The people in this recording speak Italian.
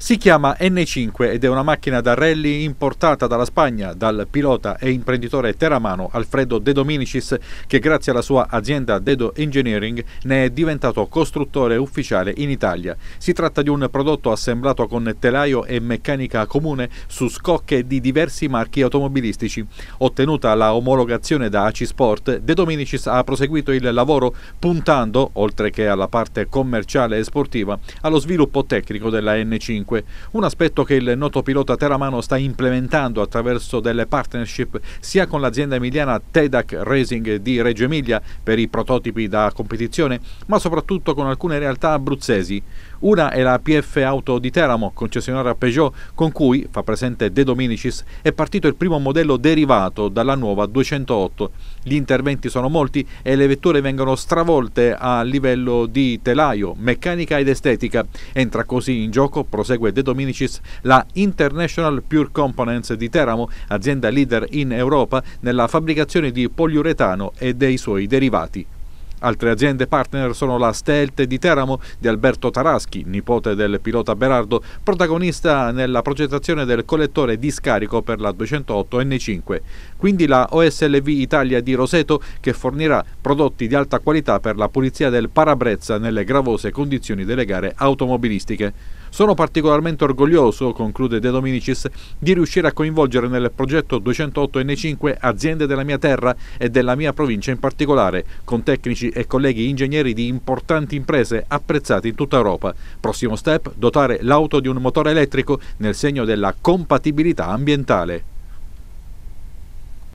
Si chiama N5 ed è una macchina da rally importata dalla Spagna dal pilota e imprenditore teramano Alfredo De Dominicis che grazie alla sua azienda Dedo Engineering ne è diventato costruttore ufficiale in Italia. Si tratta di un prodotto assemblato con telaio e meccanica comune su scocche di diversi marchi automobilistici. Ottenuta la omologazione da AC Sport, De Dominicis ha proseguito il lavoro puntando, oltre che alla parte commerciale e sportiva, allo sviluppo tecnico della N5 5, un aspetto che il noto pilota teramano sta implementando attraverso delle partnership sia con l'azienda emiliana TEDAC Racing di Reggio Emilia per i prototipi da competizione, ma soprattutto con alcune realtà abruzzesi. Una è la PF Auto di Teramo, concessionaria Peugeot, con cui, fa presente De Dominicis, è partito il primo modello derivato dalla nuova 208. Gli interventi sono molti e le vetture vengono stravolte a livello di telaio, meccanica ed estetica. Entra così in gioco, prosegue segue De Dominicis la International Pure Components di Teramo, azienda leader in Europa nella fabbricazione di poliuretano e dei suoi derivati. Altre aziende partner sono la Stelte di Teramo di Alberto Taraschi, nipote del pilota Berardo, protagonista nella progettazione del collettore di scarico per la 208 N5, quindi la OSLV Italia di Roseto che fornirà prodotti di alta qualità per la pulizia del parabrezza nelle gravose condizioni delle gare automobilistiche. Sono particolarmente orgoglioso, conclude De Dominicis, di riuscire a coinvolgere nel progetto 208 N5 aziende della mia terra e della mia provincia in particolare, con tecnici e colleghi ingegneri di importanti imprese apprezzati in tutta Europa. Prossimo step, dotare l'auto di un motore elettrico nel segno della compatibilità ambientale.